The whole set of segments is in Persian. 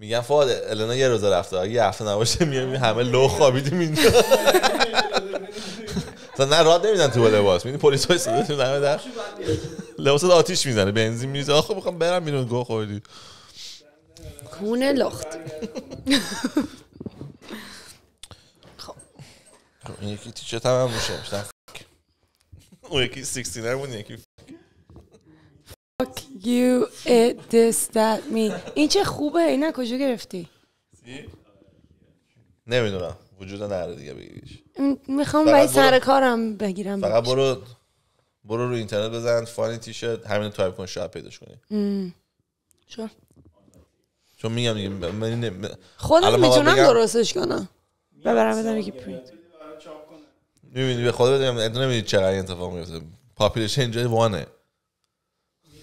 میگن فاد النا یه روز رفته اگه یه هفته نباشه میایم همه لو خوابیدیم اینجا تا نه راد نمیدن تو لباس میدین پلیس های صدا همه در لباس آتیش میزنه بنزین میریزه آخه میخوام برم بیرون گو خوردی کونه لخت خب. خب این یکی تیچه هم اون یکی 16 بود یکی Fuck you it this that me این چه خوبه اینا کجا گرفتی نمیدونم وجود نداره دیگه بگیریش میخوام برای سر کارم بگیرم فقط برو برو رو اینترنت بزن فانی تیشرت همین تایپ کن شاید پیداش کنی شور چون میگم دیگه من خودم میتونم درستش کنم ببرم بدم یکی پرینت میبینی به خود بگم ادو نمیدید چقدر اتفاق میفته پاپیلش اینجا وانه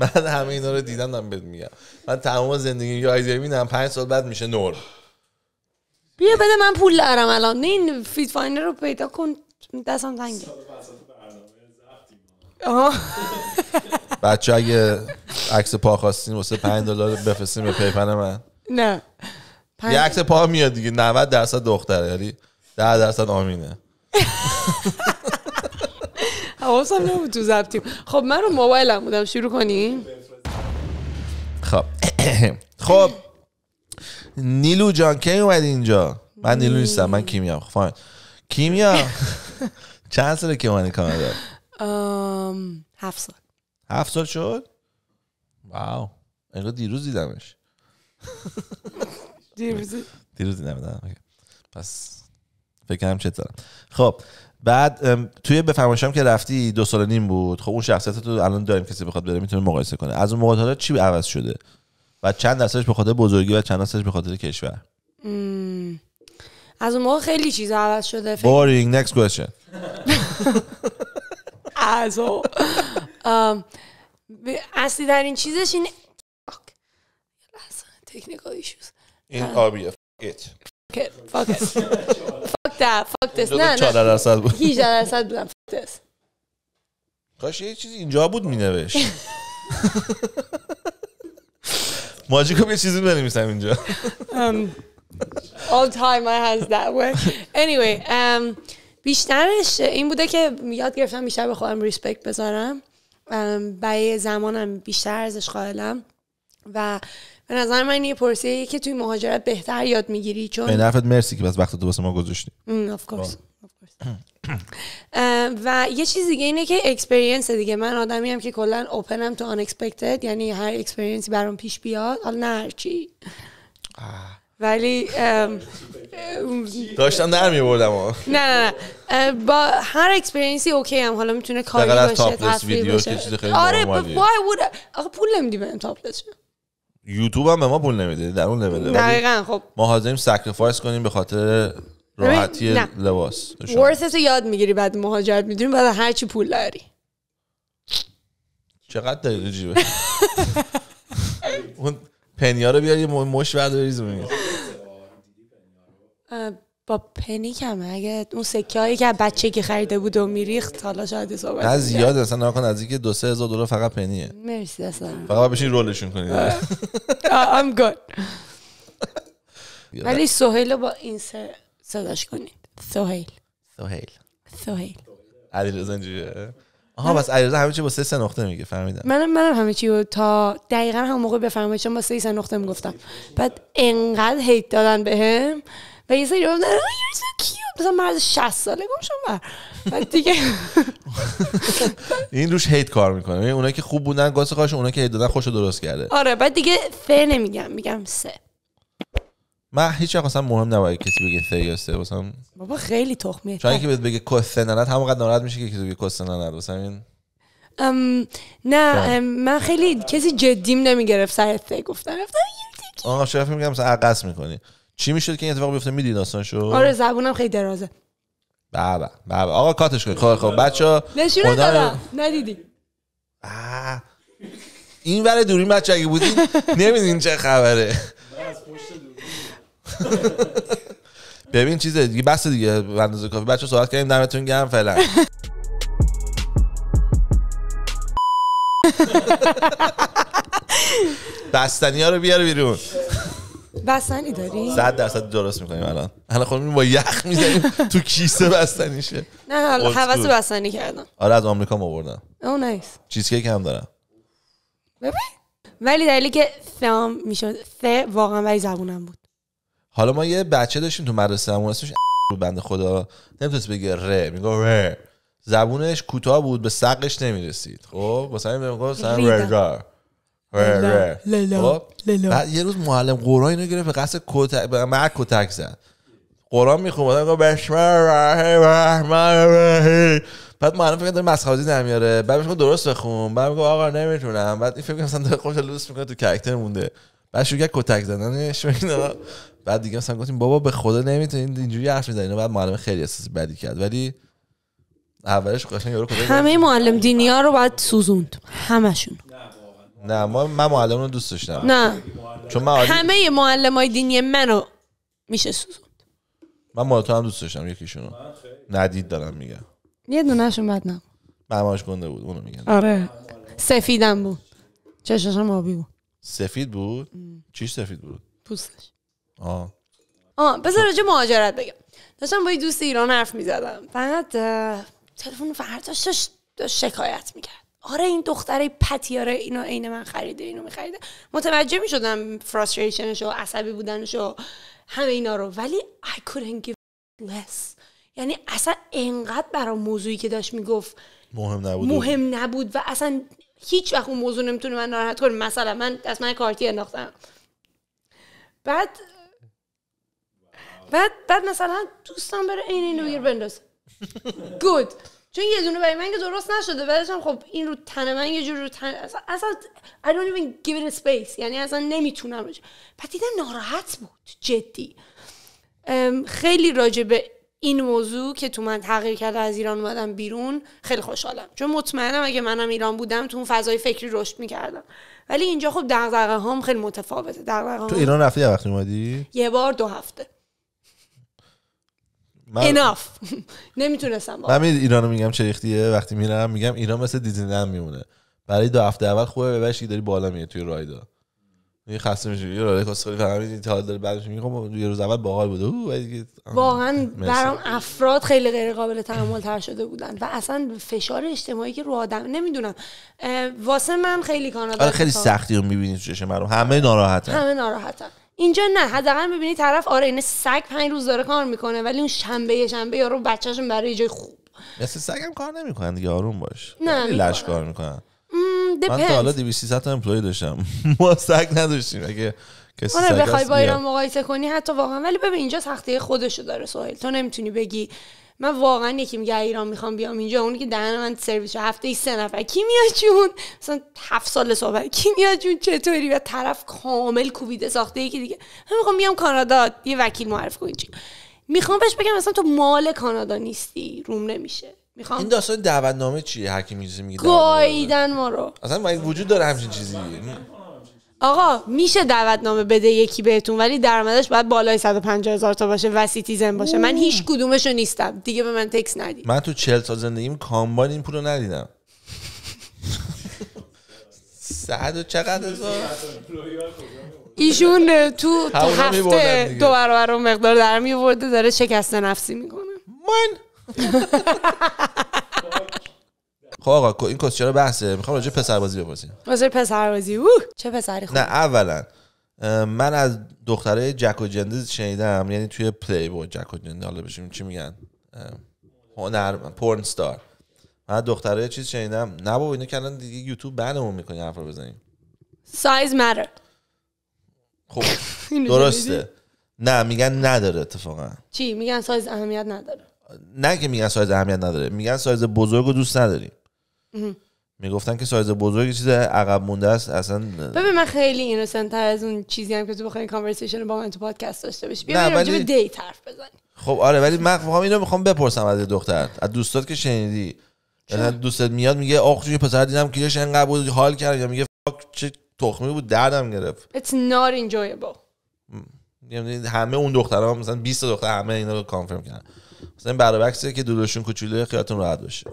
من همه اینا رو دیدم دارم بهت میگم من تمام زندگی یا ایدیا میدم پنج سال بعد میشه نور بیا بده من پول دارم الان نه این فیت فاینر رو پیدا کن دستم تنگه بچه اگه عکس پا خواستین واسه 5 دلار بفرستین به پیپن من نه یه عکس پا میاد دیگه 90 درصد دختره یعنی 10 درصد آمینه حواسم نبود تو زبطیم خب من رو موبایلم بودم شروع کنیم خب خب نیلو جان کی اومدی اینجا من نیلو نیستم من کیمیا خب، فاین کیمیا چند ساله که اومدی کانادا هفت سال هفت سال شد واو انگار دیروز دیدمش دیروز دیروز دیدم پس فکر کنم چه خب بعد توی بفرمایشم که رفتی دو سال نیم بود خب اون شخصیت تو الان داریم کسی بخواد بره میتونه مقایسه کنه از اون موقع حالا چی عوض شده و چند درصدش به خاطر بزرگی و چند درصدش به خاطر کشور از اون موقع خیلی چیز عوض شده بورینگ نکست کوشن از اصلی در این چیزش این تکنیکال ایشوز این آبیه فاک ده فاک نه درصد بود 18 درصد بودم کاش یه چیزی اینجا بود مینوش ماجیکو یه چیزی بنویسم اینجا um, all time I has that way anyway um, بیشترش این بوده که یاد گرفتم بیشتر به خودم ریسپکت بذارم um, برای زمانم بیشتر ازش قائلم و به نظر من یه پرسیه که توی مهاجرت بهتر یاد میگیری چون به نفت مرسی که بس وقت تو ما گذاشتی بله. و یه چیز دیگه اینه که اکسپریانس دیگه من آدمی هم که کلا اوپنم تو آن یعنی هر اکسپریانسی برام پیش بیاد حالا نه هرچی ولی داشتم در می بردم نه نه با هر اکسپریانسی اوکی هم حالا میتونه کاری باشه تاپلس ویدیو خیلی آره پول نمیدی بهم یوتیوب هم به ما پول نمیده در اون لول دقیقا خب ما حاضریم سکریفایس کنیم به خاطر راحتی نه. لباس ورثت یاد میگیری بعد مهاجرت میدونی بعد هر چی پول داری چقدر داری جیبه اون پنیا رو بیاری مش بعد زمین با پنی کمه اگه اون سکه هایی که بچه که خریده بود و میریخت حالا شاید صحبت نه زیاد اصلا نکن اینکه دو سه هزار دلار فقط پنیه مرسی اصلا فقط بشین رولشون کنید ام گود ولی سهیل با این سر صداش کنید سهیل سهیل سهیل از اینجوریه آها بس علیرضا همه چی با سه سه نقطه میگه فهمیدم منم منم همه چی تا دقیقا هم موقع بفهمه چون با سه سه نقطه میگفتم بعد انقدر هیت دادن بهم به رئیس ایران مثلا مرد 60 ساله گم شما دیگه این روش هیت کار میکنه یعنی اونایی که خوب بودن گاز خواهش اونایی که هیت دادن خوش درست کرده آره بعد دیگه ف نمیگم میگم سه من هیچ وقت اصلا مهم نباید کسی بگه سه یا سه مثلا بابا خیلی تخمیه چون اینکه بهت بگه کسته ننت همونقدر ناراحت میشه که کسی بگه کسته ننت مثلا این ام، نه من خیلی کسی جدیم نمیگرفت سر سه گفتن گفتم آقا شرف میگم مثلا عقص میکنی چی میشد که این اتفاق بیفته میدی شو؟ آره زبونم خیلی درازه بابا بله، بابا بله. آقا کاتش کن خب خب بچا نشون دادم ندیدی آه. این ور دورین بچه اگه بودین نمیدین چه خبره ببین چیزه دیگه بس دیگه اندازه کافی بچه صحبت کردیم دمتون گرم فعلا بستنی ها رو بیار بیرون بستنی داری؟ صد درصد درست میکنیم الان الان خودمون با یخ میزنیم تو کیسه بستنی شه نه حواس بستنی کردم آره از آمریکا ما آوردم او نایس چیز که هم دارم ببین ولی دلیلی که فهم میشد فه واقعا ولی زبونم بود حالا ما یه بچه داشتیم تو مدرسه همون اسمش بند خدا نمیتونست بگه ره میگه ره زبونش کوتاه بود به سقش نمیرسید خب مثلا میگه سر رگار لیلا خب؟ بعد یه روز معلم قرآن اینو گرفت به قصد کتک مرگ کتک زد قرآن میخوند گفت بسم الله بعد معلم فکر داره در میاره بعد میگه درست بخون بعد میگه آقا نمیتونم بعد این فکر کنم مثلا خودش لوس میکنه تو کاراکتر مونده بعد شروع کرد کتک زدنش بعد دیگه مثلا گفتیم بابا به خدا نمیتونید اینجوری حرف میزنید بعد معلم خیلی احساس بدی کرد ولی اولش قشنگ یارو همه معلم دینیا رو باید سوزوند همشون نه ما من معلم رو دوست داشتم نه چون همه معلم های دینی منو میشه سوزوند من تو هم دوست داشتم رو ندید دارم میگم یه دونه شون بد نبود گنده بود اونو میگن آره سفیدم بود چشش هم آبی بود سفید بود چیش سفید بود پوستش آه آه بذار راجع مهاجرت بگم داشتم با یه دوست ایران حرف میزدم بعد تلفن فرداش داشت شکایت میکرد آره این دختره پتیاره اینو عین من خریده اینو میخریده متوجه میشدم فراستریشنش و عصبی بودنشو همه اینا رو ولی I couldn't give less یعنی اصلا انقدر برای موضوعی که داشت میگفت مهم نبود مهم نبود و اصلا هیچ وقت اون موضوع نمیتونه من ناراحت کنه مثلا من دست من کارتی انداختم بعد بعد بعد مثلا دوستم بره این اینو بنداز گود چون یه دونه برای من که درست نشده بعدش خب این رو تن من یه جور رو تن اصلا, اصلا I don't even give it a space یعنی اصلا نمیتونم راجع بعد دیدم ناراحت بود جدی خیلی راجع به این موضوع که تو من تغییر کرده از ایران اومدم بیرون خیلی خوشحالم چون مطمئنم اگه منم ایران بودم تو اون فضای فکری رشد میکردم ولی اینجا خب دغدغه هم خیلی متفاوته دغدغه تو ایران رفتی وقتی اومدی یه بار دو هفته من enough نمیتونستم همین ایرانو میگم ریختیه وقتی میرم میگم ایران مثل دیزنیلند میمونه برای دو هفته اول خوبه ببشی داری بالا میاد توی رایدا می خسته میشه یه راه کاسکاری این تا داره بعدش میگم خب، یه روز اول باحال بوده واقعا برام افراد خیلی غیر قابل تحمل تر شده بودن و اصلا فشار اجتماعی که رو آدم نمیدونم واسه من خیلی کانادا آره، خیلی سختی رو میبینید چه مردم همه ناراحتن همه ناراحتن اینجا نه حداقل میبینی طرف آره این یعنی سگ پنج روز داره کار میکنه ولی اون شنبه شنبه یارو بچهشون برای جای خوب مثل سگ هم کار نمیکنن دیگه آروم باش نه لش کار میکنن من تا حالا تا امپلوی داشتم ما سگ نداشتیم اگه کسی آره بخوای با ایران مقایسه کنی حتی واقعا ولی ببین اینجا سختی خودشو داره سوهل تو نمیتونی بگی من واقعا یکی میگه ایران میخوام بیام اینجا اونی که دهن من سرویس هفته ای سه نفر کی میاد جون مثلا هفت سال صحبت کی میاد جون چطوری و طرف کامل کوبیده ساخته ای که دیگه من میخوام بیام کانادا یه وکیل معرف چی میخوام بهش بگم مثلا تو مال کانادا نیستی روم نمیشه میخوام این داستان دعوتنامه چیه هر کی میگه گایدن ما رو اصلا وجود داره همچین چیزی آقا میشه دعوتنامه بده یکی بهتون ولی درآمدش باید بالای 150 هزار تا باشه و سیتیزن باشه من هیچ کدومشو نیستم دیگه به من تکس ندید من تو 40 تا زندگیم کامبان این پولو ندیدم صد و چقدر هزار ایشون تو, تو هفته دو برابر مقدار در میورده داره شکست نفسی میکنه من خب آقا این کوس چرا بحثه میخوام راجع بازی بپرسیم راجع پسربازی بازی چه پسری خوب نه اولا من از دختره جک و جندز شنیدم یعنی توی پلی بو جک و جندز حالا بشیم چی میگن هنر پورن ستار من دختره چیز شنیدم نه بابا اینو کلان دیگه یوتیوب بنمون میکنی حرف رو بزنیم سایز متر خب درسته نه میگن نداره اتفاقا چی میگن سایز اهمیت نداره نه که میگن سایز اهمیت نداره میگن سایز بزرگ دوست نداریم میگفتن که سایز بزرگ چیز عقب مونده است اصلا ببین من خیلی اینوسنت تر از اون چیزی هم که تو بخوای کانورسیشن با من تو پادکست داشته باشی بیا بریم ولی... دی حرف بزنیم خب آره ولی من میخوام اینو میخوام بپرسم از دختر از دوستات که شنیدی مثلا دوستت میاد میگه آخ چه پسر دیدم کیش انقدر بود حال کرد یا میگه فاک چه تخمی بود دردم گرفت It's not enjoyable یعنی همه اون دخترها مثلا 20 دختر همه اینا رو کانفرم کردن مثلا برعکسه که دودشون کوچولو خیالتون راحت باشه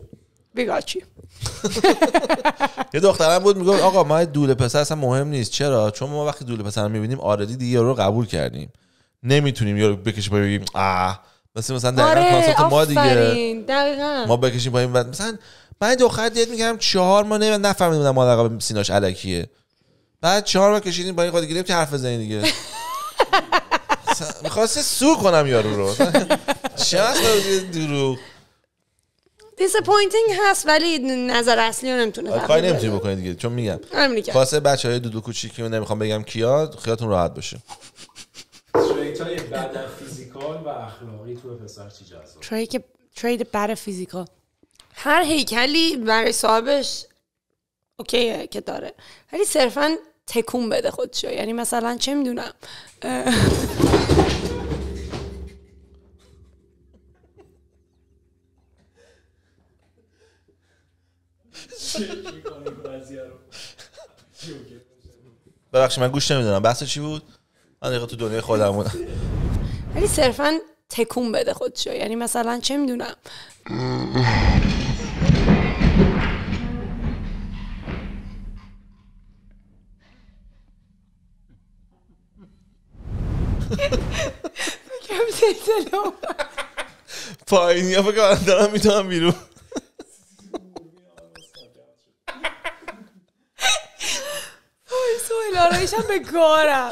بگاچی یه دخترم بود میگفت آقا ما دوله پسر اصلا مهم نیست چرا چون ما وقتی دوله پسر میبینیم آردی دیگه رو قبول کردیم نمیتونیم یارو بکشیم بگیم آه مثل مثلا دقیقا آره، کانسپت ما دیگه ما بکشیم پایین و مثلا من دختر دیت میگم چهار ما نفهمیدیم ما عقب سیناش علکیه بعد چهار ما کشیدیم با این خود گرفت حرف زدن دیگه میخواست سو کنم یارو رو چه دروغ دیسپوینتینگ هست ولی نظر اصلی رو نمیتونه آره، کاری نمیتونی بکنی دیگه چون میگم خاصه بچه های دودو کوچیکی من نمیخوام بگم کیا خیالتون راحت باشه تریت های بد فیزیکال و اخلاقی تو پسر چی جذاب تریت بد فیزیکال هر هیکلی برای صاحبش اوکیه که داره ولی صرفا تکون بده خودشو یعنی مثلا چه میدونم من گوش نمیدونم بحث چی بود من تو دنیای خودم بودم ولی صرفا تکون بده خودشو یعنی مثلا چه میدونم پایینی ها فکر دارم میتونم بیرون الارایشم به کارم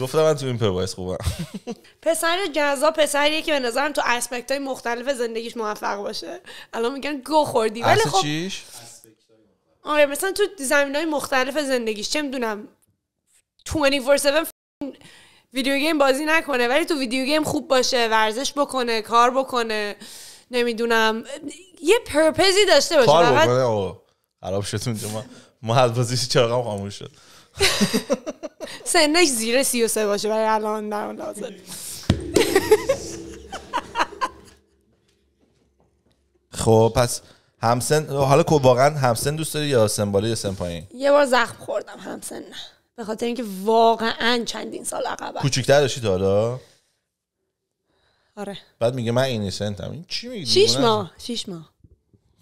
گفتم من تو این پروایس خوبم پسر جزا پسر که به نظرم تو اسپکت های مختلف زندگیش موفق باشه الان میگن گو خوردی ولی خب چیش؟ آره مثلا تو زمین های مختلف زندگیش چه میدونم 24-7 ویدیو گیم بازی نکنه ولی تو ویدیو گیم خوب باشه ورزش بکنه کار بکنه نمیدونم یه پرپزی داشته باشه کار بکنه خراب شد اونجا ما ما بازیش چراغم خاموش شد سنش زیر سی و سه باشه برای الان در لازم خب پس همسن حالا که واقعا همسن دوست داری یا سن بالا یا سن پایین یه بار زخم خوردم همسن نه به خاطر اینکه واقعا چندین سال عقبم کوچیک‌تر داشتی حالا آره بعد میگه من این سنتم این چی میگی شیش ماه ماه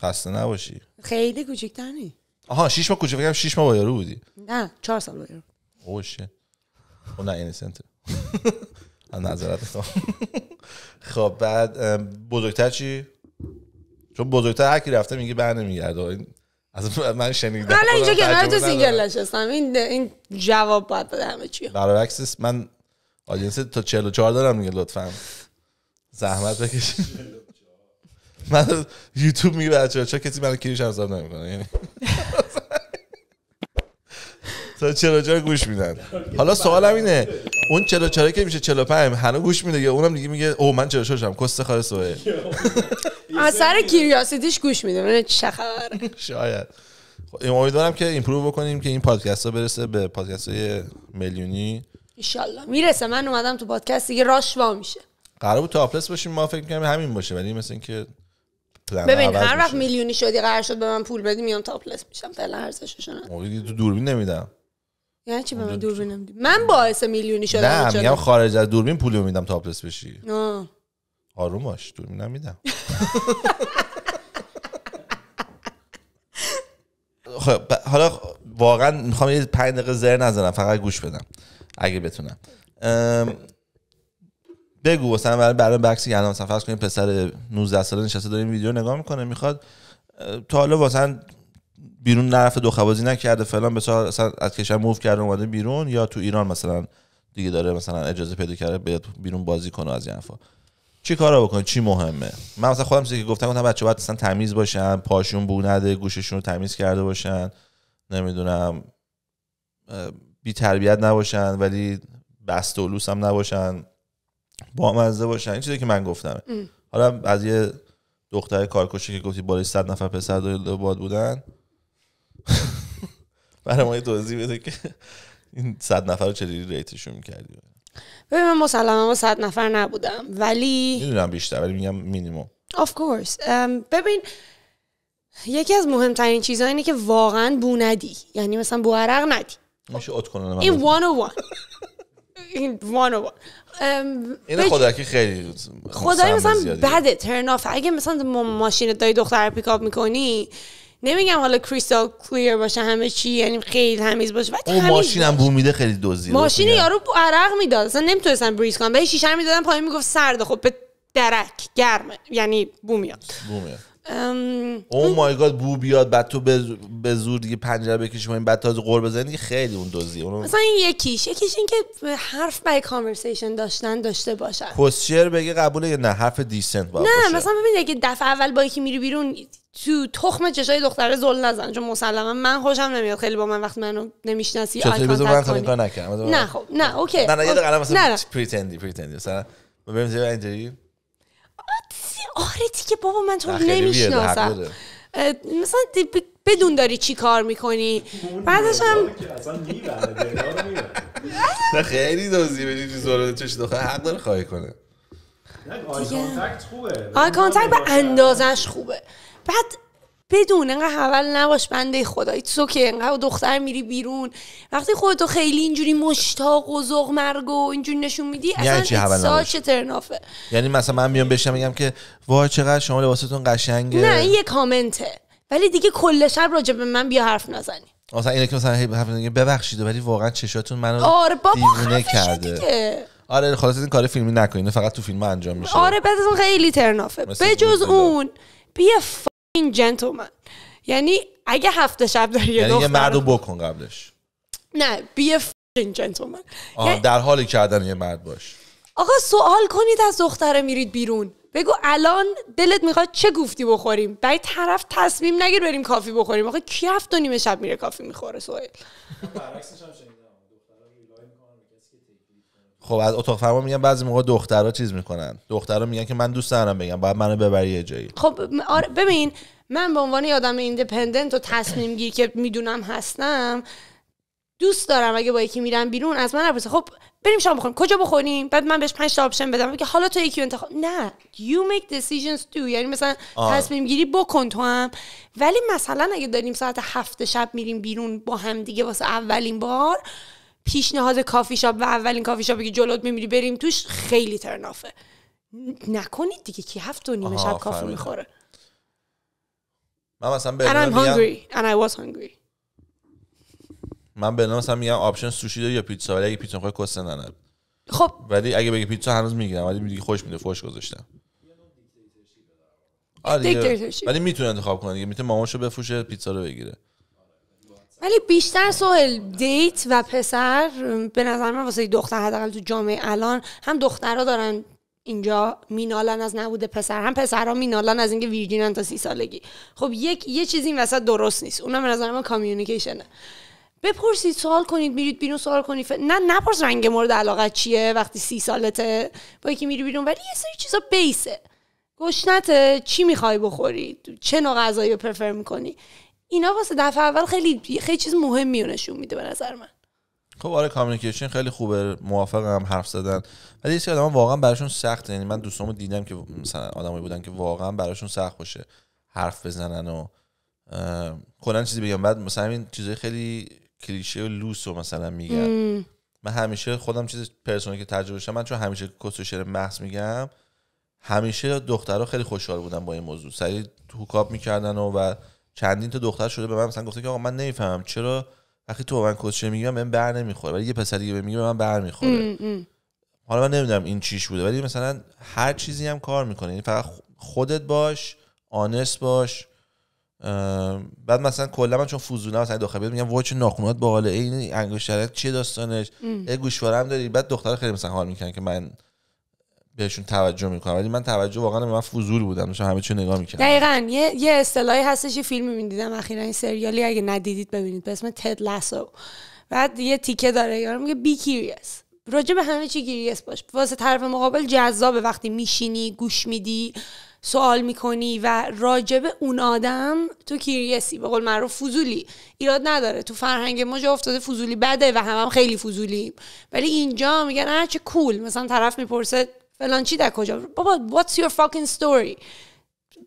خسته نباشی خیلی کوچیک‌تر نیست آها 6 ماه کوچه فکرم 6 ماه با یارو بودی نه چهار سال با یارو اوشه او خب، نه اینسنت یعنی نظرت خب بعد بزرگتر چی چون بزرگتر هر کی رفته میگه بر نمیگرده از من شنیدم حالا اینجا کنار تو سینگل نشستم این این جواب باید بده همه چی برعکس من آدینس تا 44 دارم میگه لطفا زحمت بکشید من یوتیوب میگه بچه چرا کسی من کیش نمی نمیکنه یعنی چرا چرا گوش میدن حالا سوالم اینه اون چرا چرا که میشه 45 هنو گوش میده یا اونم دیگه میگه او من چرا شدم. کست خار سوه اثر کیریاسیتیش گوش میده من چخر شاید خب، امیدوارم که ایمپروو بکنیم که این پادکست ها برسه به پادکست های میلیونی ایشالله میرسه من اومدم تو پادکست دیگه راش میشه قرار بود تو آپلس باشیم ما فکر میکنیم همین باشه ولی مثل اینکه ببین هر وقت میلیونی شدی قرار شد به من پول بدی میام تاپلس میشم فعلا ارزشش تو دوربین نمیدم یعنی چی به من دوربین نمیدی من باعث میلیونی شدم نه میام خارج از دوربین پول میدم تاپلس بشی آه. آروم باش دوربین نمیدم خب حالا واقعا میخوام یه پنج دقیقه زر نزنم فقط گوش بدم اگه بتونم بگو مثلا برای برای بکسی که الان مثلا کنیم پسر 19 ساله نشسته داره این ویدیو نگاه میکنه میخواد تا حالا مثلا بیرون نرفته دو نکرده فلان به اصلا از کشور موو کرده اومده بیرون یا تو ایران مثلا دیگه داره مثلا اجازه پیدا کرده بیاد بیرون بازی کنه از این چی چی کارا بکنه چی مهمه من مثلا خودم که گفتم گفتم بچه باید مثلا تمیز باشن پاشون بو نده گوششون رو تمیز کرده باشن نمیدونم بی تربیت نباشن ولی بست و هم نباشن با منزه باشن این چیزی که من گفتم حالا از یه دختر کارکشی که گفتی بالای صد نفر پسر دو باد بودن برای ما توضیح بده که این صد نفر رو چجوری ریتشون میکردی ببین من مسلما صد نفر نبودم ولی میدونم بیشتر ولی میگم مینیمم آف کورس ببین یکی از مهمترین چیزها اینه که واقعا بو ندی یعنی مثلا بو عرق ندی این ات کنه این oh این وانو خیلی خدای مثلا بده ترناف اگه مثلا ماشین دای دختر پیکاپ میکنی نمیگم حالا کریستال کلیر باشه همه چی یعنی خیلی تمیز باشه ولی اون ماشین هم بو میده خیلی دزدی ماشین یارو عرق میداد اصلا نمیتونستن بریز کنن به شیشه میدادن پایین میگفت سرد خب به درک گرمه یعنی بو میاد بو میاد او مای گاد بو بیاد بعد تو به زور دیگه پنجره بکشی این بعد تازه قور بزنی خیلی اون دوزی مثلا این یکیش یکیش این که حرف برای کانورسیشن داشتن داشته باشه. کوسچر بگه قبوله یا نه حرف دیسنت باشه نه مثلا ببین اگه دفعه اول با یکی میری بیرون تو تخم چشای دختره زل نزن چون مسلما من خوشم نمیاد خیلی با من وقت منو نمیشناسی آی کانتاکت کنی نه خب نه اوکی نه نه یه دقیقه مثلا پریتندی مثلا اینجوری آره دیگه بابا من تو نمیشناسم مثلا بدون داری چی کار میکنی بعدش هم نه خیلی دوزی بدی چیزا رو چش حق داره خواهی کنه آی کانتکت خوبه آی کانتکت به اندازش خوبه بعد بدون انقدر حول نباش بنده خدایی تو که انقدر دختر میری بیرون وقتی خودتو خیلی اینجوری مشتاق و ذوق مرگ و اینجوری نشون میدی یعنی اصلا چه ترنافه یعنی مثلا من میام بشم میگم که وای چقدر شما لباستون قشنگه نه این یه کامنته ولی دیگه کل شب راجع به من بیا حرف نزنی مثلا اینه که مثلا هی ببخشید ولی واقعا چشاتون منو آره دیوونه کرده آره خلاص این کار فیلمی نکنین فقط تو فیلم انجام میشه آره بعد اون خیلی ترنافه به جز اون بیا این یعنی اگه هفته شب داری یه یعنی یه مردو بکن قبلش نه بی این جنتلمن یعنی... در حالی کردن یه مرد باش آقا سوال کنید از دختره میرید بیرون بگو الان دلت میخواد چه گفتی بخوریم بعد طرف تصمیم نگیر بریم کافی بخوریم آقا کی هفت و نیمه شب میره کافی میخوره سوال خب از اتاق فرمان میگن بعضی موقع دخترها چیز میکنن دخترا میگن که من دوست دارم بگم باید منو ببری یه جایی خب آره ببین من به عنوان آدم ایندیپندنت و تصمیم گیر که میدونم هستم دوست دارم اگه با یکی میرم بیرون از من نپرسه خب بریم شام بخوریم کجا بخوریم بعد من بهش پنج تا آپشن بدم که حالا تو یکی انتخاب نه you make decisions تو یعنی مثلا آه. تصمیم گیری بکن تو هم ولی مثلا اگه داریم ساعت هفت شب میریم بیرون با هم دیگه واسه اولین بار پیشنهاد کافی شاپ و اولین کافی شاپی که جلوت میمیری بریم توش خیلی ترنافه نکنید دیگه کی هفت و نیمه شب کافی میخوره من مثلا به And I'm hungry And I was hungry من به مثلا میگم آپشن سوشی داری یا پیتزا ولی اگه پیتزا میخوای کسته نند خب ولی اگه بگی پیتزا هنوز میگیرم ولی میگی خوش میده فوش گذاشتم آره ولی میتونه انتخاب کنه میتونه ماماشو بفروشه پیتزا رو بگیره ولی بیشتر سوهل دیت و پسر به نظر من واسه دختر حداقل تو جامعه الان هم دخترها دارن اینجا مینالن از نبود پسر هم پسرها مینالن از اینکه ویرجینن تا سی سالگی خب یک یه چیزی این وسط درست نیست اونم به نظر من کامیونیکیشنه بپرسید سوال کنید میرید بیرون سوال کنید نه نپرس رنگ مورد علاقه چیه وقتی سی سالته با یکی میری بیرون ولی یه سری چیزا بیسه گشنته چی میخوای بخوری چه نوع غذایی رو پرفر میکنی اینا واسه دفعه اول خیلی خیلی چیز مهم رو میده به نظر من خب آره کامیکیشن خیلی خوبه موافقم حرف زدن ولی یه سری آدم واقعا براشون سخته یعنی من دوستامو دیدم که مثلا آدمایی بودن که واقعا براشون سخت باشه حرف بزنن و کلا چیزی بگم بعد مثلا این چیزای خیلی کلیشه و لوس و مثلا میگن من همیشه خودم چیز پرسونی که تجربه شدم من چون همیشه کس و محض میگم همیشه دخترها خیلی خوشحال بودن با این موضوع سریع توکاپ میکردن و, و چندین تا دختر شده به من مثلا گفته که آقا من نمیفهمم چرا وقتی تو من کوچه میگم من بر نمیخوره ولی یه پسری به میگه من بر میخوره حالا من نمیدونم این چیش بوده ولی مثلا هر چیزی هم کار میکنه یعنی فقط خودت باش آنس باش بعد مثلا کلا من چون فوزونه مثلا داخل بیاد میگم واچ ناخونات باحال این انگشترت چیه داستانش یه داری بعد دختر خیلی مثلا حال میکنن که من بهشون توجه میکنم ولی من توجه واقعا به من فضول بودم داشتم همه چی نگاه میکردم دقیقا یه یه اصطلاحی هستش یه فیلمی میدیدم اخیرا این سریالی اگه ندیدید ببینید به اسم تد لاسو بعد یه تیکه داره یارو میگه بی کیریس راجع به همه چی کیریس باش واسه طرف مقابل جذاب وقتی میشینی گوش میدی سوال میکنی و راجب اون آدم تو کیریسی به قول معروف فضولی ایراد نداره تو فرهنگ ما جا افتاده فضولی بده و هم, هم خیلی فضولی ولی اینجا میگن نه چه کول مثلا طرف میپرسه فلان چی در کجا بابا what's your fucking story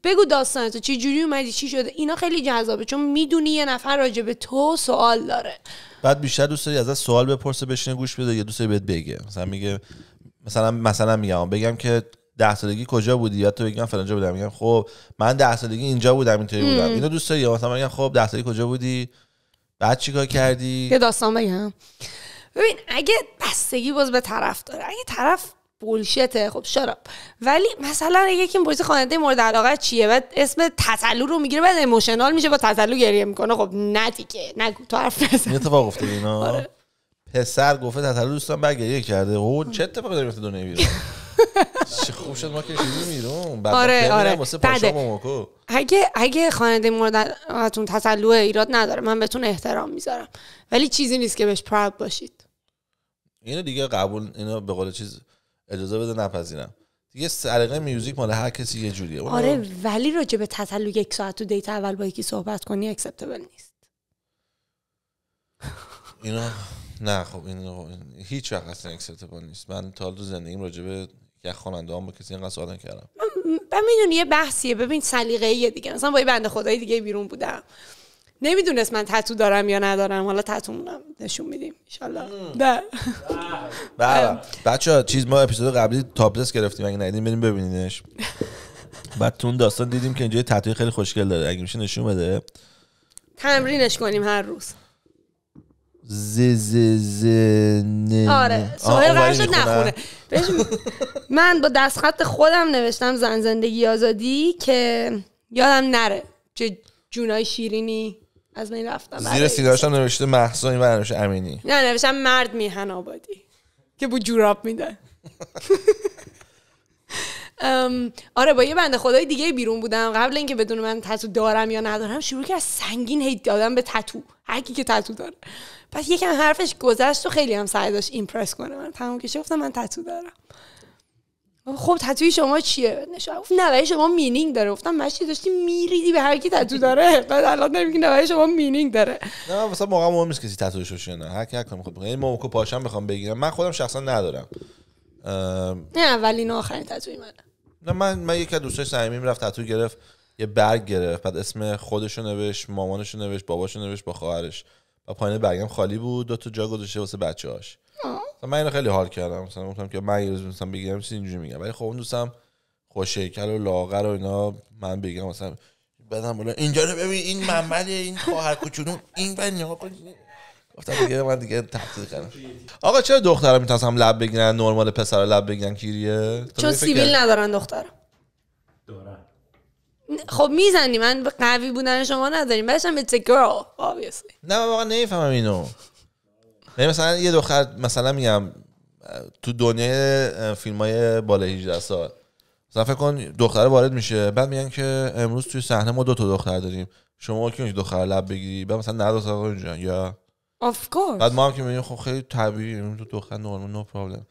بگو داستان تو چی جوری اومدی چی شده اینا خیلی جذابه چون میدونی یه نفر راجع به تو سوال داره بعد بیشتر دوست داری ازت سوال بپرسه بشینه گوش بده یا دوست داری بهت بگه مثلا میگه مثلا مثلا میگم بگم که ده سالگی کجا بودی یا تو بگم جا بودم میگم خب من ده سالگی اینجا بودم اینطوری بودم اینو دوست داری مثلا میگم خب ده سالگی کجا بودی بعد چیکار کردی یه داستان بگم ببین اگه بستگی باز به طرف داره اگه طرف بولشته خب شراب ولی مثلا یکی این بازی خواننده مورد علاقه چیه بعد اسم تسلو رو میگیره بعد ایموشنال میشه با تسلو گریه میکنه خب نه دیگه نگو تو حرف نزن اتفاق افتاد اینا آره. پسر گفته تسلو دوستان بعد گریه کرده او چه اتفاقی داره میفته دنیا بیرون چه خوب شد ما کشیدیم بیرون آره آره بده اگه اگه خواننده مورد علاقتون تسلو ایراد نداره من بهتون احترام میذارم ولی چیزی نیست که بهش پراود باشید اینو دیگه قبول اینو به قول چیز اجازه بده نپذیرم دیگه سرقه میوزیک مال هر کسی یه جوریه آره ولی راجع به یک ساعت تو دیت اول با یکی صحبت کنی اکسپتبل نیست اینا نه خب این هیچ وقت اصلا اکسپتبل نیست من تا دو زندگیم راجع به یک خواننده هم با کسی اینقدر سوال کردم من میدونی یه بحثیه ببین سلیقه دیگه مثلا با یه بنده خدای دیگه بیرون بودم نمیدونست من تتو دارم یا ندارم حالا مونم نشون میدیم انشالله ها بله. بچه چیز ما اپیزود قبلی تابلس گرفتیم اگه ندیدیم بریم ببینینش بعد تو داستان دیدیم که اینجا تتوی خیلی خوشگل داره اگه میشه نشون بده تمرینش کنیم هر روز ز ز ز نه آره شد نخونه من با دستخط خودم نوشتم زن زندگی آزادی که یادم نره چه جونای شیرینی از من رفتم زیر سیگارش هم نوشته محسا این نوشته امینی نه نوشتم مرد میهن آبادی که بو جوراب میدن آره با یه بنده خدای دیگه بیرون بودم قبل اینکه بدون من تتو دارم یا ندارم شروع که از سنگین هیت دادم به تتو هرکی که تتو داره پس یکم حرفش گذشت و خیلی هم سعی داشت ایمپرس کنه من تمام که گفتم من تتو دارم خب تتوی شما چیه گفت نوه شما مینینگ داره گفتم مشتی داشتی میریدی به هر کی تتو داره بعد الان نمیگی نوه شما مینینگ داره نه واسه موقع مهم نیست کسی تتو شوش نه هر کی هر میخواد یعنی موقع پاشم بخوام بگیرم من خودم شخصا ندارم نه اولین آخرین تتوی من نه من من یک از دوستاش صمیمی رفت تتو گرفت یه برگ گرفت بعد اسم خودشو نوشت مامانشو نوشت رو نوشت با خواهرش و پایین برگم خالی بود دو تا جا گذاشته واسه بچه‌هاش مثلا من اینو خیلی حال کردم مثلا گفتم که من یه مثلا بگیرم چیزی اینجوری میگم ولی خب اون دوستم خوشیکل و لاغر و اینا من بگم مثلا بدم بالا اینجا رو ببین این منبل این خواهر کوچولو این بن نگاه کن گفتم دیگه من دیگه تحقیق کردم آقا چرا دخترا میتونن لب بگیرن نرمال پسرا لب بگیرن کیریه چون سیبیل ندارن دختر خب میزنی من قوی بودن شما نداریم بچم it's a girl obviously نه واقعا نمیفهمم اینو یعنی مثلا یه دختر مثلا میگم تو دنیای فیلم های بالای 18 سال مثلا فکر کن دختر وارد میشه بعد میگن که امروز توی صحنه ما دو تا دختر داریم شما کی اونجا دختر لب بگیری بعد مثلا نه دختر اونجا یا of course بعد ما هم که میگیم خب خیلی طبیعی تو دختر نورمال نو پرابلم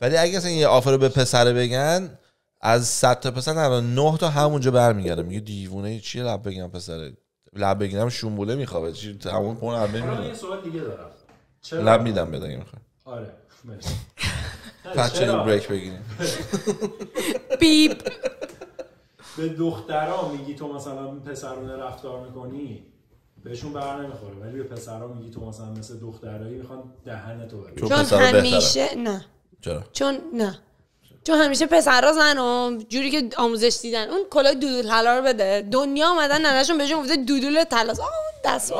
ولی اگه مثلا یه آفر به پسره بگن از 100 تا پسر نه 9 تا همونجا برمیگرده میگه دیوونه چیه لب بگم پسره لب بگیرم شونبوله میخوابه چی تمام پون همه یه سوال دیگه دارم لب میدم بده اگه میخوای آره مرسی بچه بریک بگیریم بیب به دخترا میگی تو مثلا پسرونه رفتار میکنی بهشون بر نمیخوره ولی به پسرا میگی تو مثلا مثل دخترایی میخوان دهن تو چون همیشه نه چرا چون نه چون همیشه زن و جوری که آموزش دیدن اون کلاه دودول حلا رو بده دنیا آمدن ننشون بهشون گفته دودول تلاس آه دست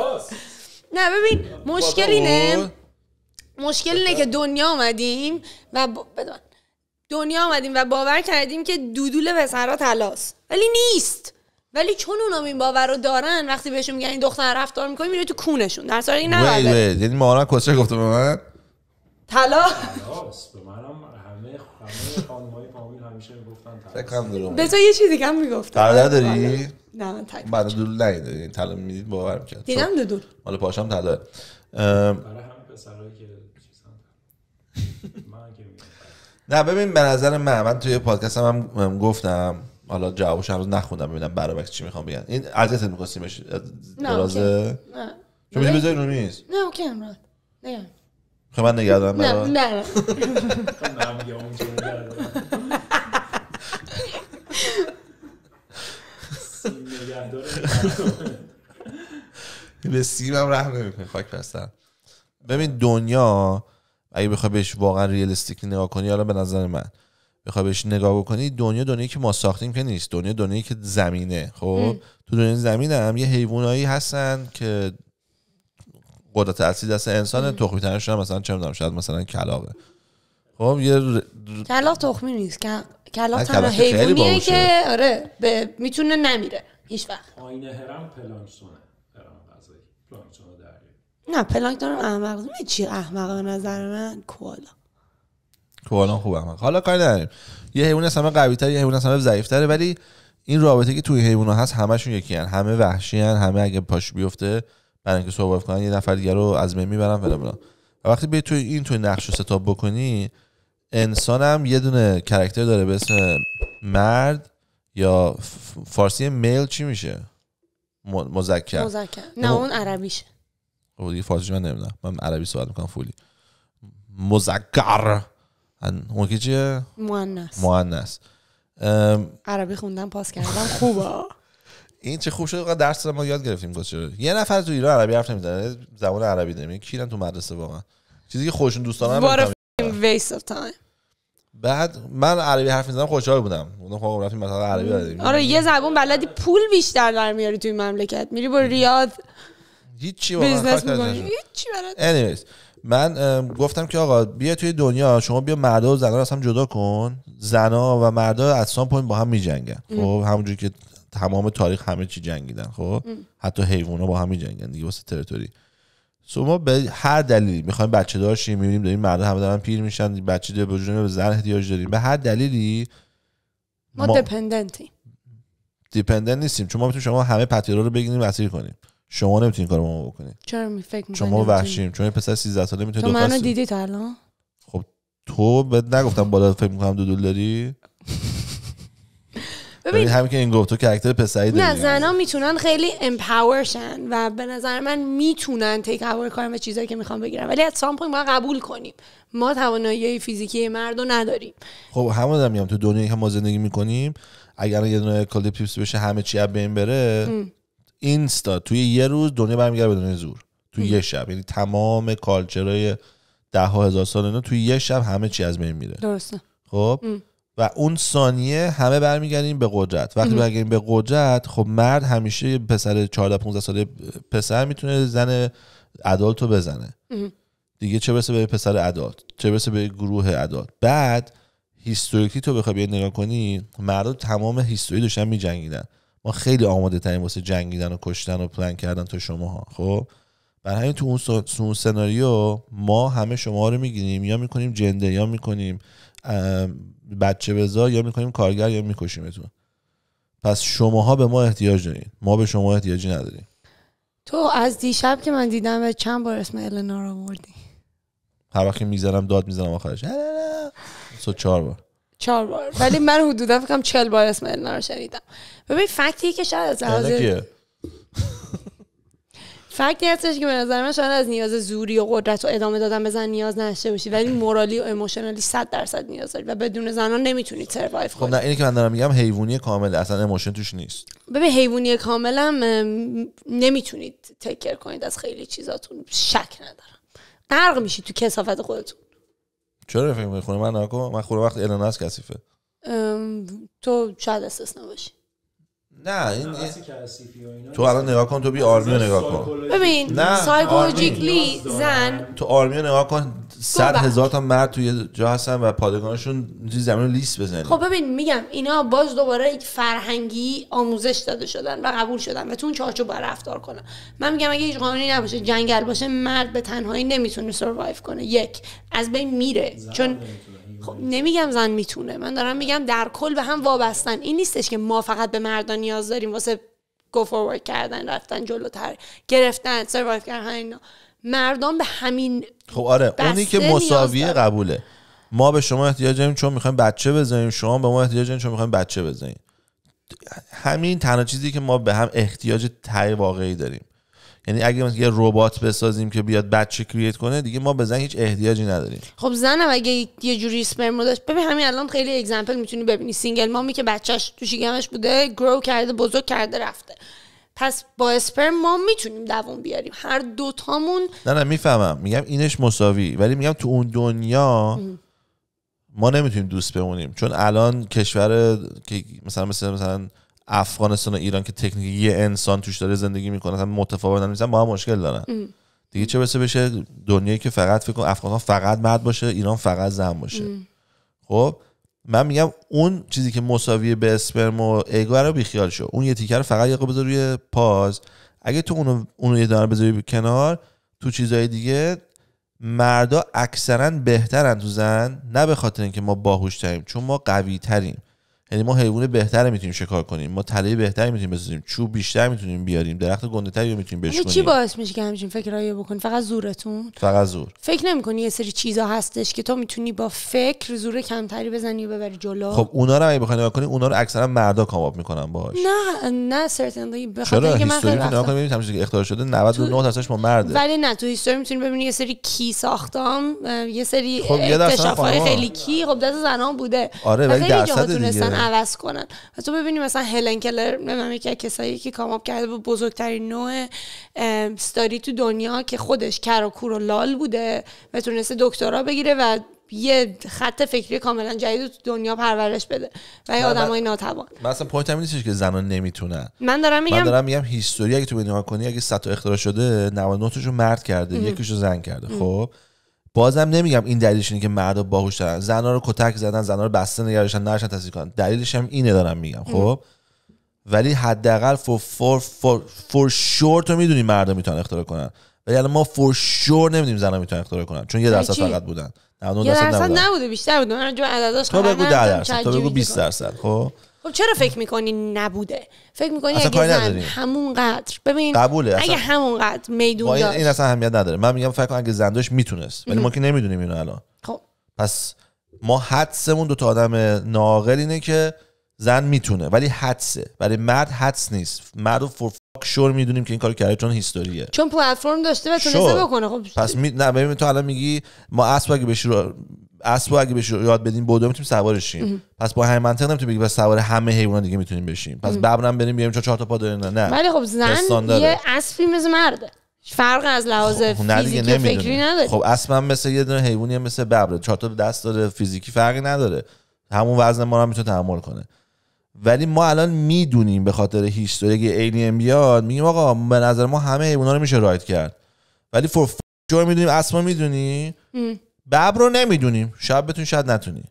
نه ببین مشکل اینه مشکل اینه که دنیا آمدیم و بدون دنیا آمدیم و باور کردیم که دودول پسرها تلاست ولی نیست ولی چون اونا این باور رو دارن وقتی بهشون میگن این دختر رفتار میکنی میره تو کونشون در این نه یعنی مارا کسی گفته به من به منم همه همه همیشه میگفتن به تو یه چیزی دیگه هم میگفتن داری نه تک بعد دول نیده یعنی طلا میدید باورم میکرد دیدم دو دور حالا پاشم طلا برای همون که نه ببین به نظر من من توی پادکست هم, هم گفتم حالا جوابش هنوز نخوندم ببینم برای چی میخوام بگن این عزیزت می‌خواستی بشه درازه نه چون بذاری رو نیست نه اوکی امراد نه خب من نگردم نه نه خب، نگهدار به هم رحم نمیکنه خاک ببین دنیا اگه بخوای بهش واقعا ریالستیکلی نگاه کنی حالا به نظر من بخوای بهش نگاه بکنی دنیا دنیایی که ما ساختیم که نیست دنیا دنیایی که زمینه خب تو دنیا زمینه هم یه حیوانایی هستن که قدرت اصلی دست انسان تخمی هم مثلا چه میدونم شاید مثلا کلاقه خب یه کلاق تخمی نیست کلاغ تنها حیوانیه که آره میتونه نمیره هیچ وقت پایین هرم پلانکتونه هرم غذایی پلانکتون دریایی نه پلانکتون احمق نه چی احمق به نظر من کوالا کوالا خوب احمق حالا کاری نداریم یه حیوان اصلا قوی تر یه حیوان اصلا ضعیف تره ولی این رابطه که توی حیوان هست همشون یکی هن. همه وحشی هن. همه اگه پاش بیفته برای اینکه صحبت کنن یه نفر دیگر رو از می میبرن فلان و وقتی به توی این توی نقش رو ستاب بکنی انسان هم یه دونه کرکتر داره به اسم مرد یا فارسی میل چی میشه مذکر مذکر یعنی نه اون عربیشه خب فارسی من نمیدونم من عربی سوال میکنم فولی مذکر اون که چیه مؤنث مؤنث عربی خوندم پاس کردم خوبه این چه خوب شد درس ما یاد گرفتیم چرا یه نفر تو ایران عربی حرف نمیزنه زبان عربی نمیدونه کیرن تو مدرسه واقعا چیزی که خودشون دوست دارن waste of time بعد من عربی حرف میزنم خوشحال بودم اونم خب رفتیم مثلا عربی آره یه زبون بلدی پول بیشتر در میاری توی مملکت میری با ریاض هیچی بیزنس میکنی هیچی من گفتم که آقا بیا توی دنیا شما بیا مردا و زنا رو هم جدا کن زنا و مردا از سان با هم میجنگن خب همونجوری که تمام تاریخ همه چی جنگیدن خب حتی ها با هم میجنگن دیگه واسه تریتوری سو ما به هر دلیلی میخوایم بچه دار میبینیم داریم مردم همه دارن پیر میشن بچه دار به به زن احتیاج داریم به هر دلیلی ما, ما دپندنتیم دیپندنت نیستیم چون ما میتونیم شما همه پتیرا رو بگیریم اسیر کنیم شما نمیتونین کار ما بکنیم چرا می فکر چون ما وحشیم چون پسر 13 ساله میتونه تو منو دیدی تا الان خب تو بهت نگفتم بالا فکر میکنم دودول داری یعنی ببین همین که این گفت تو کاراکتر پسری نه زنا میتونن خیلی امپاورشن و به نظر من میتونن تیک اوور کنن و چیزایی که میخوان بگیرن ولی از سام ما قبول کنیم ما توانایی فیزیکی مرد نداریم خب همون هم میام تو دنیایی که ما زندگی میکنیم اگر یه دونه کالیپس بشه همه چی از بین بره اینستا توی یه روز دنیا برمیگرده به دنیای زور توی یه شب یعنی تمام کالچرای ده ها هزار سال اینا توی یه شب همه چی از بین میره درسته خب و اون ثانیه همه برمیگردیم به قدرت وقتی برگردیم به قدرت خب مرد همیشه پسر 14 15 ساله پسر میتونه زن ادالت رو بزنه دیگه چه برسه به پسر ادالت چه برسه به گروه ادالت بعد هیستوریکلی تو بخوای نگاه کنی مرد تمام هیستوری داشتن میجنگیدن ما خیلی آماده ترین واسه جنگیدن و کشتن و پلن کردن تا شماها خب بر همین تو اون سناریو ما همه شما رو میگیریم یا میکنیم جنده یا میکنیم بچه بزار یا میکنیم کارگر یا میکشیمتون پس شماها به ما احتیاج دارید ما به شما احتیاجی نداریم تو از دیشب که من دیدم به چند بار اسم النا رو بردی؟ هر وقت میذارم داد میزنم آخرش سو چهار بار چهار بار ولی من حدودا فکرم چل بار اسم النا رو شنیدم ببین فکتی که شاید از فکتی هستش که به نظر من شاید از نیاز زوری و قدرت و ادامه دادن زن نیاز نشه باشی ولی مورالی و اموشنالی صد درصد نیاز داری و بدون زنان نمیتونی سروایو خب نه اینی که من دارم میگم حیوانی کامل اصلا اموشن توش نیست ببین حیوانی کاملا نمیتونید تکر کنید از خیلی چیزاتون شک ندارم غرق میشی تو کسافت خودتون چرا فکر میکنی من نکن من وقت الان کثیفه تو شاید استثنا باشی نه این تو الان نگاه کن تو بی آرمیو نگاه کن ببین سایکولوژیکلی زن تو آرمیو نگاه کن صد هزار تا مرد توی جا هستن و پادگانشون چیز زمین لیست بزنن خب ببین میگم اینا باز دوباره یک فرهنگی آموزش داده شدن و قبول شدن و تو اون چارچوب باید رفتار کنه. من میگم اگه هیچ قانونی نباشه جنگل باشه مرد به تنهایی نمیتونه سروایو کنه یک از بین میره چون خب نمیگم زن میتونه من دارم میگم در کل به هم وابستن این نیستش که ما فقط به مردان نیاز داریم واسه گو فورورد کردن رفتن جلوتر گرفتن سروایو کردن اینا مردم به همین خب آره اونی که مساویه قبوله ما به شما احتیاج داریم چون میخوایم بچه بزنیم شما به ما احتیاج داریم چون میخوایم بچه بزنیم همین تنها چیزی که ما به هم احتیاج تای واقعی داریم یعنی اگه مثلا یه ربات بسازیم که بیاد بچه کریت کنه دیگه ما به زن هیچ احتیاجی نداریم خب زنم اگه یه جوری اسپرم رو داشت ببین همین الان خیلی اگزمپل میتونی ببینی سینگل مامی که بچهش تو شیگمش بوده گرو کرده بزرگ کرده رفته پس با اسپرم ما میتونیم دووم بیاریم هر دوتامون نه نه میفهمم میگم اینش مساوی ولی میگم تو اون دنیا ما نمیتونیم دوست بمونیم چون الان کشور که مثلا مثلا مثلا افغانستان و ایران که تکنیک یه انسان توش داره زندگی میکنه هم متفاوت نیستن ما هم مشکل دارن دیگه چه بسه بشه دنیایی که فقط فکر کن افغانستان فقط مرد باشه ایران فقط زن باشه خب من میگم اون چیزی که مساوی به اسپرم و ایگو رو بیخیال شو اون یه تیکر فقط یه بذار روی پاز اگه تو اونو اونو یه دانه بذاری کنار تو چیزهای دیگه مردا اکثرا بهترن تو زن نه به خاطر اینکه ما باهوش تریم چون ما قوی یعنی ما حیوان بهتر میتونیم شکار کنیم ما طلای بهتری میتونیم بسازیم چوب بیشتر میتونیم بیاریم درخت گندهتری رو میتونیم بشکنیم چی باعث میشه که همچین فکرایی بکنی فقط زورتون فقط زور فکر نمیکنی یه سری چیزا هستش که تو میتونی با فکر زور کمتری بزنی و ببری جلو خب اونا رو اگه بخواید کنی اونا رو اکثرا مردا کامواب میکنن باهاش نه نه سرتنلی بخاطر اینکه من خیلی نگاه کنم که اختراع شده 99 درصدش ما مرده ولی نه تو هیستوری میتونی ببینی یه سری کی ساختم یه سری خب اکتشافای خیلی کی خب دست زنان بوده آره ولی درصد عوض کنن و تو ببینی مثلا هلن کلر نمیدونم یکی از کسایی که کاماب کرده با بزرگترین نوع ستاری تو دنیا که خودش کر و لال بوده و تونسته دکترا بگیره و یه خط فکری کاملا جدید تو دنیا پرورش بده و یه آدمای ناتوان مثلا اصلا پوینت هم که زنان نمیتونن من دارم میگم من دارم میگم هیستوری اگه تو نگاه کنی اگه ستا اختراع شده 99 تاشو مرد کرده یکیشو زن کرده خب بازم نمیگم این دلیلش اینه که مردا دارن زنا رو کتک زدن زنا رو بسته نگرشن نرشن تصدیق کنن دلیلش هم اینه دارم میگم خب ولی حداقل فور فور فور شور تو میدونی مردا میتونن اختراع کنن ولی الان ما فور شور نمیدونیم زنا میتونن اختراع کنن چون یه درصد فقط بودن یه درصد نبوده بیشتر بود من جو عدداش تو بگو 10 درصد تو بگو 20 درصد خب خب چرا فکر میکنی نبوده فکر میکنی اگه زن همونقدر ببین قبوله اگه همونقدر میدون داشت این اصلا اهمیت نداره من میگم فکر کن اگه زن داشت میتونست ولی ما که نمیدونیم اینو الان خب پس ما حدسمون دو تا آدم ناقل اینه که زن میتونه ولی حدسه برای مرد حدس نیست مرد رو فور فاک شور میدونیم که این کارو کرده چون هیستوریه چون پلتفرم داشته و تونسته بکنه خب پس می... نه ببین تو الان میگی ما اسب اگه بشه اسب اگه بهش یاد بدیم بودو میتونیم سوارش شیم پس با همین منطق نمیتونیم بگیم سوار همه حیوانات دیگه میتونیم بشیم پس ببرم بریم بیایم چون چهار تا پا داره نه ولی خب زن یه اسبی مثل مرده فرق از لحاظ خب فیزیکی فکری نداره خب اسبم مثل یه دونه حیوانی هم مثل ببر چهار تا دست داره فیزیکی فرقی نداره همون وزن ما هم میتونه تحمل کنه ولی ما الان میدونیم به خاطر هیستوری که ام بیاد میگیم آقا به نظر ما همه حیونا رو میشه رایت کرد ولی فور جو میدونیم اسما میدونی ببر رو نمیدونیم شاید بتون شاید نتونی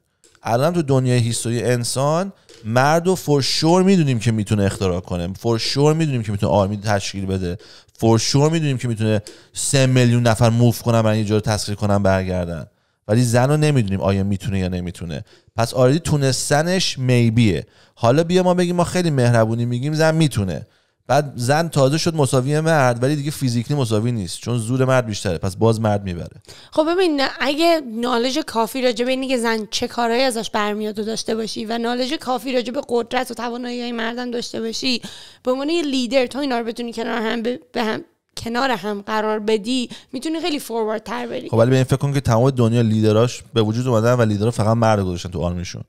الان تو دنیای هیستوری انسان مرد و فورشور میدونیم که میتونه اختراع کنه فور میدونیم که میتونه آرمی تشکیل بده فور میدونیم که میتونه سه میلیون نفر موف کنن برای یه جور تسخیر کنن برگردن ولی زن رو نمیدونیم آیا میتونه یا نمیتونه پس آردی تونستنش میبیه حالا بیا ما بگیم ما خیلی مهربونی میگیم زن میتونه بعد زن تازه شد مساوی مرد ولی دیگه فیزیکلی مساوی نیست چون زور مرد بیشتره پس باز مرد میبره خب ببین اگه نالج کافی راجع به اینی که زن چه کارهایی ازش برمیاد و داشته باشی و نالج کافی راجع به قدرت و توانایی های مردم داشته باشی به عنوان یه لیدر تو اینا رو بتونی کنار هم به هم کنار هم قرار بدی میتونی خیلی فوروارد تر بری خب ولی به فکر کن که تمام دنیا لیدراش به وجود اومدن و لیدرها فقط مرد گذاشتن تو آرمیشون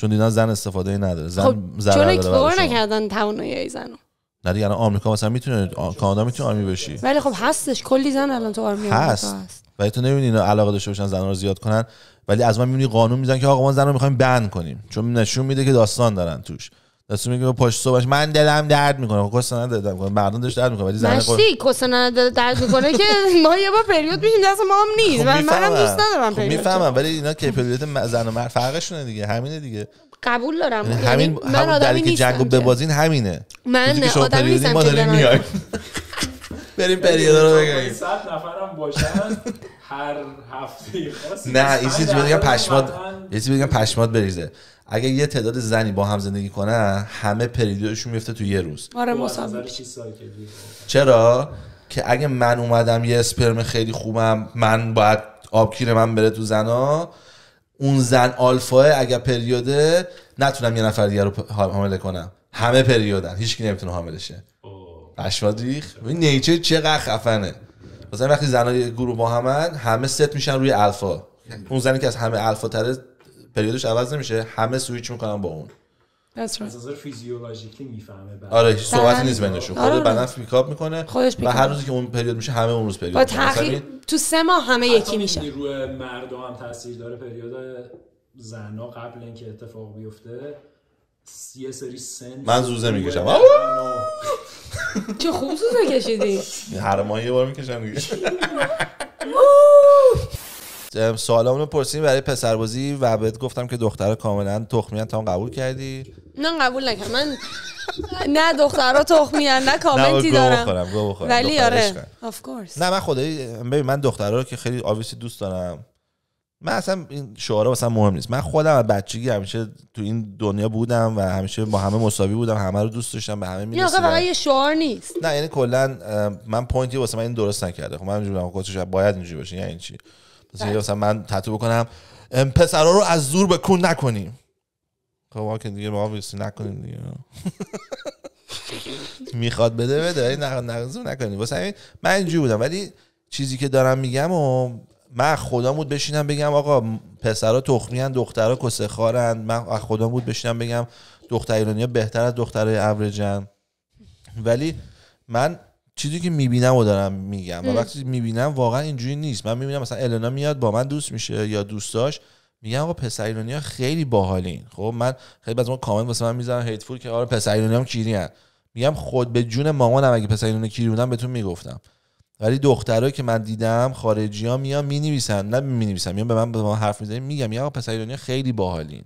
چون دیدن زن استفاده نداره زن خب چون اکسپلور نکردن توانایی زنو نه دیگه آمریکا مثلا میتونه کانادا میتونه آرمی بشی ولی خب هستش کلی زن الان تو آرمی هست ولی تو نمیبینی اینا علاقه داشته باشن زن رو زیاد کنن ولی از من میبینی قانون میزن که آقا ما زن رو میخوایم بند کنیم چون نشون میده که داستان دارن توش راست میگه پاش صبحش من دلم درد میکنه خب کس نه درد میکنه مردم داشت درد میکنه ولی زنه خود خب- کس درد میکنه که ما یه با پریود میشیم دست ما هم نیست خب من منم دوست ندارم پریود میفهمم ولی اینا که پریود زن و مرد فرقشونه دیگه همینه دیگه قبول دارم یعنی یعنی همین من آدمی نیستم که جنگو ببازین همینه من آدمی نیستم که بریم پریود رو بگیم نفرم باشن هر هفته خاصی نه این چیزی بگم پشمات یه چیزی بگم پشمات بریزه اگه یه تعداد زنی با هم زندگی کنن همه پریودشون میفته تو یه روز آره چرا که اگه من اومدم یه اسپرم خیلی خوبم من باید آبکیر من بره تو زنا اون زن آلفاه اگه پریوده نتونم یه نفر دیگه رو حامله کنم همه پریودن هیچکی نمیتونه حامل شه اشوادیخ ریخ نیچر چقدر خفنه مثلا وقتی زنای گروه با همن همه ست میشن روی الفا اون زنی که از همه الفا تره پریودش عوض نمیشه همه سویچ میکنن با اون از نظر فیزیولوژیکی میفهمه آره صحبت نیست بینشون آره، خود آره. بدن پیکاپ میکنه خودش و هر روزی که اون پریود میشه همه اون روز پریود با تحقیق تو سه ماه همه یکی میشه روی مردم هم تاثیر داره پریود زنا قبل اینکه اتفاق بیفته یه سری من زوزه میکشم چه خوب زوزه کشیدی هر ماه یه بار میکشم سوالامونو پرسیدیم برای پسربازی و بهت گفتم که دختر کاملا تخمیان تا قبول کردی نه قبول نکردم من نه دخترها تخمیان نه کامنتی دارم ولی آره نه من خدایی ببین من دخترها رو که خیلی آویسی دوست دارم من اصلا این شعارا مثلا مهم نیست من خودم از بچگی همیشه تو این دنیا بودم و همیشه با همه مساوی بودم همه رو دوست داشتم به همه آقا نه یه شعار نیست نه یعنی کلا من پوینتی واسه من این درست نکرده خب من خودش خب باید اینجوری باشه یعنی چی یعنی بله. مثلا من تتو بکنم پسرا رو از زور به کون نکنیم خب ما که دیگه ما ویسی نکنیم دیگه میخواد بده بده ولی نکنیم واسه من اینجوری بودم ولی چیزی که دارم میگم و من خودم بود بشینم بگم آقا پسرا تخمیان دخترا کسه خارن من خودم بود بشینم بگم دختر ایرانیا بهتر از دخترای ابرجن ولی من چیزی که میبینم و دارم میگم و وقتی میبینم واقعا اینجوری نیست من میبینم مثلا النا میاد با من دوست میشه یا دوستاش میگم آقا پسر ها خیلی باحالین خب من خیلی از اون کامنت واسه من هیت هیتفول که آره پسر ایرانی هم کیرین میگم خود به جون مامانم اگه پسر ایرانی کیری بهتون میگفتم ولی دخترایی که من دیدم خارجی ها میان می نویسن نه می نویسن میان به من به حرف میزنن میگم یا پسر ایرانی خیلی باحالین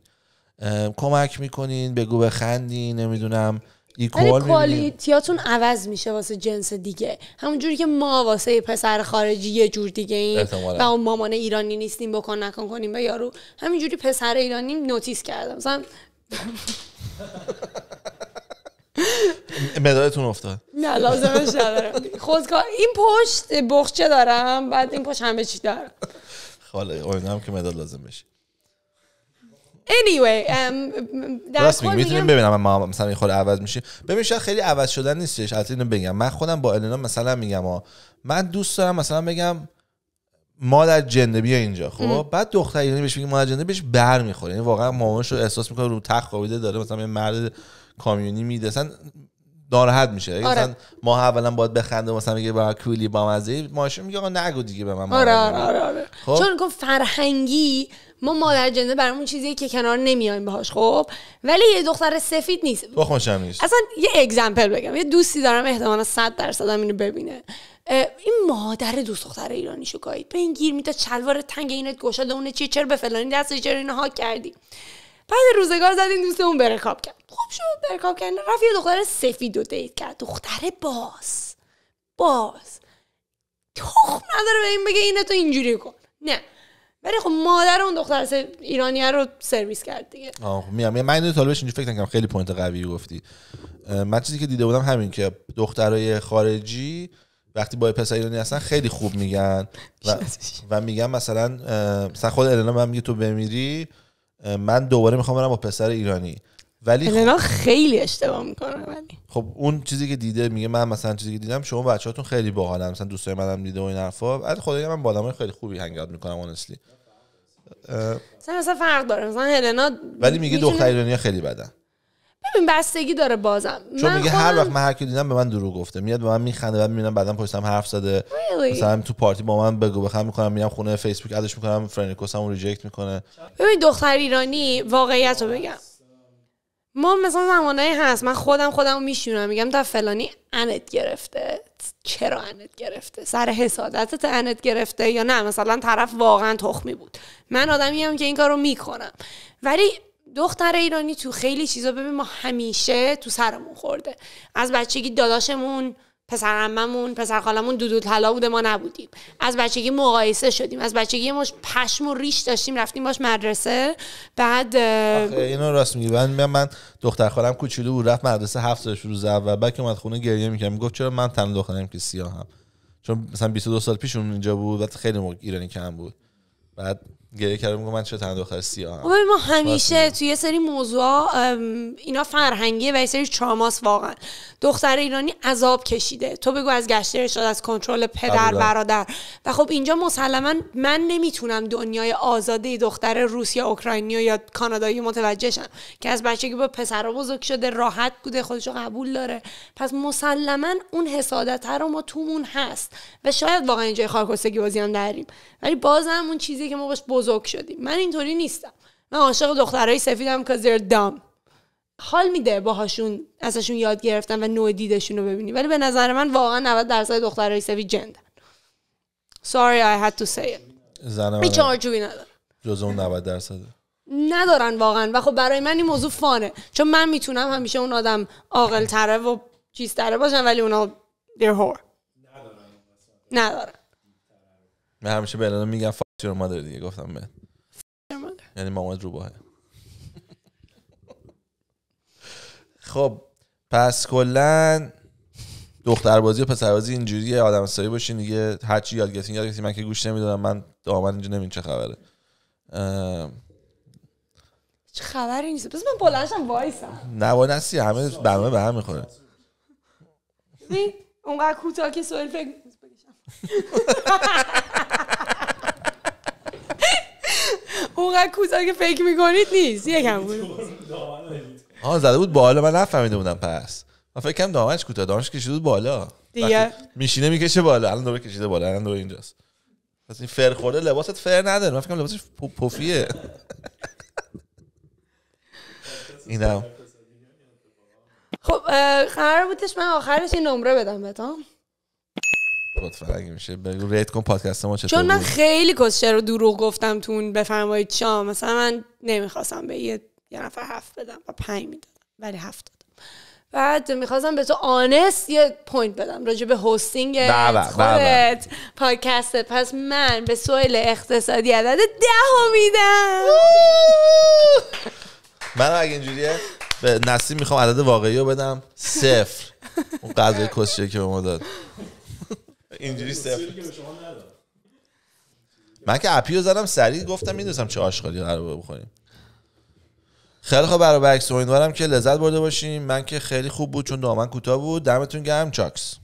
کمک میکنین بگو بخندین نمیدونم ایکوال کوالیتیاتون عوض میشه واسه جنس دیگه همونجوری که ما واسه پسر خارجی یه جور دیگه این و اون مامان ایرانی نیستیم بکن نکن کنیم به یارو همینجوری پسر ایرانی نوتیس کردم مثلا مدادتون افتاد نه لازمش ندارم خودکار این پشت بخچه دارم بعد این پشت همه چی دارم خاله امیدوارم که مداد لازم بشه anyway درست میگم میتونیم ببینم ما مثلا این خود عوض میشه ببین شاید خیلی عوض شدن نیستش البته اینو بگم من خودم با النا مثلا میگم من دوست دارم مثلا بگم مادر جنده بیا اینجا خب بعد دختر ایرانی بهش میگه مادر جنده بهش بر میخوره یعنی واقعا مامانش رو احساس میکنه رو تخت خوابیده داره مثلا یه مرد کامیونی میده مثلا ناراحت میشه آره. ما اولا باید بخنده مثلا میگه با کولی با مزه ماشین میگه آقا نگو دیگه به من آره آره, آره. خب؟ چون گفت فرهنگی ما مادر جنده برامون چیزی که کنار نمیایم باهاش خب ولی یه دختر سفید نیست خوشم نیست اصلا یه اگزمپل بگم یه دوستی دارم احتمالا 100 درصد اینو ببینه این مادر دوست دختر ایرانی شو به این گیر میتا چلوار تنگ اینت گشاده اون چی چرا به فلانی دست چرا اینو ها کردی بعد روزگار زدین دوستمون بره خواب کرد خوب شد بره خواب کرد رفت دختر سفید و دیت کرد دختر باز باز تخم نداره به این بگه اینه تو اینجوری کن نه ولی خب مادر اون دختر ایرانی رو سرویس کرد دیگه آه خب میام یعنی من اینو طالبش اینجوری فکر نکنم خیلی پوینت قوی گفتی من چیزی که دیده بودم همین که دخترای خارجی وقتی با پسر ایرانی هستن خیلی خوب میگن و, و میگن مثلا مثلا خود النا من میگه تو بمیری من دوباره میخوام برم با پسر ایرانی ولی خب... خیلی اشتباه میکنه ولی خب اون چیزی که دیده میگه من مثلا چیزی که دیدم شما بچهاتون خیلی باحالن مثلا دوستای منم دیده و این حرفا ولی خدای من با آدمای خیلی خوبی هنگ اوت میکنم اونسلی مثلا فرق داره مثلا هلنا ولی میگه دختر ایرانی خیلی بدن ببین بستگی داره بازم چون میگه هر وقت من هر دیدم به من دروغ گفته میاد به من میخنده بعد میبینم بعدم پشتم حرف زده مثلا تو پارتی با من بگو بخم میکنم میام خونه فیسبوک ادش میکنم فرند هم ریجکت میکنه ببین دختر ایرانی واقعیت رو بگم ما مثلا زمانه هست من خودم خودم میشونم میگم تا فلانی انت گرفته چرا انت گرفته سر حسادتت انت گرفته یا نه مثلا طرف واقعا تخمی بود من آدمی هم که این کارو میکنم ولی دختر ایرانی تو خیلی چیزا ببین ما همیشه تو سرمون خورده از بچگی داداشمون پسر عممون پسر خالمون دودو طلا بوده ما نبودیم از بچگی مقایسه شدیم از بچگی ماش پشم و ریش داشتیم رفتیم باش مدرسه بعد اینو راست میگی من من دختر خالم کوچولو بود رفت مدرسه هفت سالش روز اول بعد که اومد خونه گریه میکرد میگفت چرا من تن دخترم که سیاهم چون مثلا 22 سال پیش اون اینجا بود بعد خیلی ایرانی کم بود بعد گریه کرده میگم من چه تن دختر سیاه هم. ما همیشه توی یه سری موضوع اینا فرهنگیه و یه سری چاماس واقعا دختر ایرانی عذاب کشیده تو بگو از گشترش از کنترل پدر برادر و خب اینجا مسلما من نمیتونم دنیای آزاده دختر روسیه اوکراینی یا کانادایی متوجه که از بچگی با پسرها بزرگ شده راحت بوده خودشو قبول داره پس مسلما اون حسادت رو ما تومون هست و شاید واقعا اینجا خاکستگی بازی داریم ولی بازم اون چیزی که ما باش بزرگ شدیم من اینطوری نیستم من عاشق دخترای سفیدم که زیر دام حال میده باهاشون ازشون یاد گرفتن و نوع دیدشون رو ببینی ولی به نظر من واقعا 90 درصد دخترای سفید جندن sorry I had to say it ندارم جز اون 90 درصد ندارن واقعا و خب برای من این موضوع فانه چون من میتونم همیشه اون آدم عاقل تره و چیز تره باشن ولی اونا they're whore ندارن من همیشه به الانو میگم ما مادر دیگه گفتم به یعنی مامانت رو باه خب پس کلا بازی و بازی اینجوریه آدم سایه باشین دیگه هر چی یاد گرفتین یاد گرفتین من که گوش نمیدادم من دامن اینجا نمیدونم چه خبره چه خبری نیست بس من بلنشم وایسم نه نسی همه برنامه به هم میخوره اونقدر کوتاه که سوال فکر اونقدر کوتاه که فکر میکنید نیست یکم بود ها زده بود بالا من نفهمیده بودم پس من فکر کنم دامنش کوتاه دامنش کشیده بود بالا دیگه میشینه میکشه بالا الان دوباره کشیده بالا الان دوباره اینجاست پس این فر خورده لباست فر نداره من فکر کنم لباسش پفیه اینا خب قرار بودش من آخرش این نمره بدم بهتون اگه میشه بگو ریت کن پادکست ما چطور چون من خیلی کسچه رو دروغ گفتم تو اون بفرمایید چا مثلا من نمیخواستم به یه, یه نفر هفت بدم و پنج میدادم ولی هفت دادم بعد میخواستم به تو آنست یه پوینت بدم راجع به هاستینگ خودت پادکست پس من به سویل اقتصادی عدد ده میدم من اگه اینجوریه به نسیم میخوام عدد واقعی رو بدم صفر اون قضای کسیه که به ما داد اینجوری آره، صفر من که اپیو زدم سریع گفتم میدونستم چه آشغالی قرار بخوریم خیلی خوب برای برکس امیدوارم که لذت برده باشیم من که خیلی خوب بود چون دامن کوتاه بود دمتون گرم چاکس